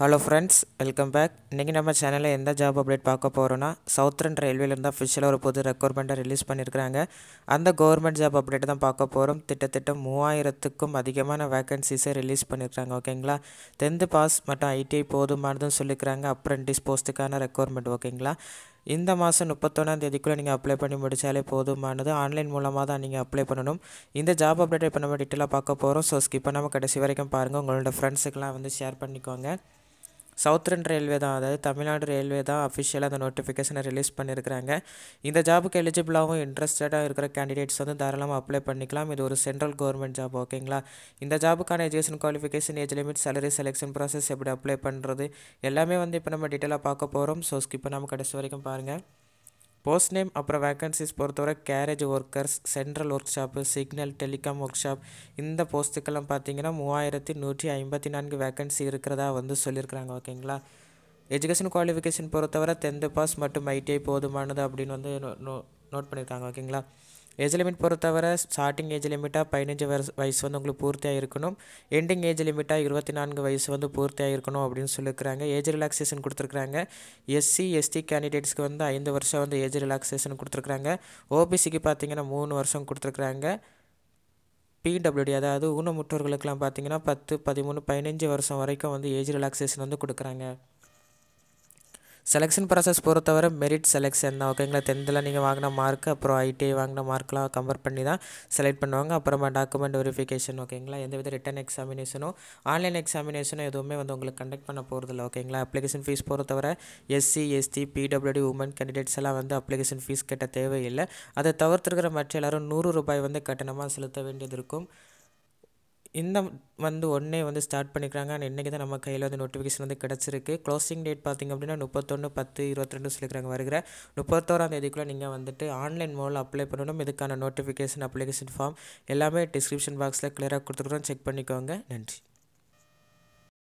hello friends welcome back இன்றைக்கி நம்ம சேனலில் எந்த ஜாப் அப்டேட் பார்க்க போகிறோன்னா சவுத்ரன் ரயில்வேலேருந்து அஃபிஷியலாக ஒரு புது ரெக்குயர்மெண்ட்டை ரிலீஸ் பண்ணியிருக்கிறாங்க அந்த கவர்மெண்ட் ஜாப் அப்டேட் தான் பார்க்க போகிறோம் திட்டத்திட்டம் மூவாயிரத்துக்கும் அதிகமான வேக்கன்சிஸை ரிலீஸ் பண்ணியிருக்காங்க ஓகேங்களா டென்த்து பாஸ் மற்றும் ஐடிஐ போதுமானதுன்னு சொல்லிக்கிறாங்க அப்ரெண்டிஸ் போஸ்ட்டுக்கான ரெக்குயர்மெண்ட் ஓகேங்களா இந்த மாதம் முப்பத்தொன்னாம் தேதிக்குள்ளே நீங்கள் அப்ளை பண்ணி முடித்தாலே போதுமானது ஆன்லைன் மூலமாக தான் நீங்கள் அப்ளை பண்ணணும் இந்த ஜாப் அப்டேட் இப்போ நம்ம டீட்டெயிலாக பார்க்க போகிறோம் ஸோ ஸ்கிப் பண்ணாமல் கடைசி வரைக்கும் பாருங்கள் உங்களோட ஃப்ரெண்ட்ஸுக்கெலாம் வந்து ஷேர் பண்ணிக்கோங்க சவுத்ரன் ரயில்வே தான் அதாவது தமிழ்நாடு ரயில்வே தான் அஃபிஷியலாக அந்த நோட்டிஃபிகேஷனை ரிலீஸ் பண்ணியிருக்கிறாங்க இந்த ஜாபுக்கு எலிஜிபிளாகவும் இன்ட்ரெஸ்டடாக இருக்கிற கேண்டிடேட்ஸ் வந்து தாராளமாக அப்ளை பண்ணிக்கலாம் இது ஒரு சென்ட்ரல் கவர்மெண்ட் ஜாப் ஓகேங்களா இந்த ஜாபுக்கான education qualification age limit salary selection process எப்படி அப்ளை பண்ணுறது எல்லாமே வந்து இப்போ நம்ம டீட்டெயிலாக பார்க்க போகிறோம் ஸோ ஸ்கிப் பண்ணாமல் கடைசி வரைக்கும் பாருங்கள் போஸ்ட் நேம் அப்புறம் வேக்கன்சிஸ் பொறுத்தவரை carriage workers central workshop signal telecom workshop இந்த போஸ்ட்டுக்கெல்லாம் பார்த்தீங்கன்னா மூவாயிரத்தி நூற்றி ஐம்பத்தி நான்கு வேக்கன்சி இருக்கிறதா வந்து சொல்லியிருக்கிறாங்க ஓகேங்களா எஜுகேஷன் குவாலிஃபிகேஷன் பொறுத்தவரை டென்த்து பாஸ் மட்டும் ஐடிஐ போதுமானது அப்படின்னு வந்து நோ நோட் பண்ணியிருக்காங்க ஓகேங்களா ஏஜ் லிமிட் பொறுத்தவரை ஸ்டார்டிங் ஏஜ் லிமிட்டாக பதினஞ்சு வயசு வயசு வந்து உங்களுக்கு பூர்த்தியாக இருக்கணும் எண்டிங் ஏஜ் லிமிட்டாக இருபத்தி நான்கு வயசு வந்து பூர்த்தியாக இருக்கணும் அப்படின்னு சொல்லியிருக்கிறாங்க ஏஜ் ரிலாக்ஸேஷன் கொடுத்துருக்குறாங்க எஸ்சி எஸ்டி கேண்டிடேட்ஸ்க்கு வந்து ஐந்து வருஷம் வந்து ஏஜ் ரிலாக்ஸேஷன் கொடுத்துருக்குறாங்க ஓபிசிக்கு பார்த்தீங்கன்னா மூணு வருஷம் கொடுத்துருக்குறாங்க பிடபிள்யூடி அதாவது ஊனமுற்றோர்களுக்கெல்லாம் பார்த்தீங்கன்னா பத்து பதிமூணு பதினஞ்சு வருஷம் வரைக்கும் வந்து ஏஜ் ரிலாக்ஸேஷன் வந்து கொடுக்குறாங்க செலெக்ஷன் ப்ராசஸ் பொறுத்தவரை மெரிட் செலெக்ஷன் தான் ஓகேங்களா டென்த்தில் நீங்கள் வாங்கின மார்க் அப்புறம் ஐடிஐ வாங்கின மார்க்லாம் கம்பேர் பண்ணி தான் செலக்ட் பண்ணுவாங்க அப்புறமா டாக்குமெண்ட் வெரிஃபிகேஷன் ஓகேங்களா எந்தவித ரிட்டன் எக்ஸாமினேஷனோ ஆன்லைன் எக்ஸாமினேஷனோ எதுவுமே வந்து உங்களுக்கு கண்டக்ட் பண்ண போகிறதில்ல ஓகேங்களா அப்ளிகேஷன் ஃபீஸ் பொறுத்தவரை SC ST PWD women candidates எல்லாம் வந்து அப்ளிகேஷன் ஃபீஸ் கட்ட தேவையில்லை அதை தவிர்த்துருக்கிற மற்ற எல்லோரும் நூறு ரூபாய் வந்து கட்டணமாக செலுத்த வேண்டியது இருக்கும் இந்த வந்து ஒன்றே வந்து ஸ்டார்ட் பண்ணிக்கிறாங்க அண்ட் இன்றைக்கி தான் நம்ம கையில் வந்து நோட்டிஃபிகேஷன் வந்து கிடச்சிருக்கு க்ளோசிங் டேட் பார்த்திங்க அப்படின்னா முப்பத்தொன்று பத்து இருபத்திரெண்டு சொல்லிக்கிறாங்க வருகிற முப்பத்தோராம் தேதிக்குள்ளே நீங்கள் வந்துட்டு ஆன்லைன் மூலம் அப்ளை பண்ணணும் இதுக்கான நோட்டிஃபிகேஷன் அப்ளிகேஷன் ஃபார்ம் எல்லாமே டிஸ்கிரிப்ஷன் பாக்ஸில் கிளியராக கொடுத்துருக்குறோம் செக் பண்ணிக்கோங்க நன்றி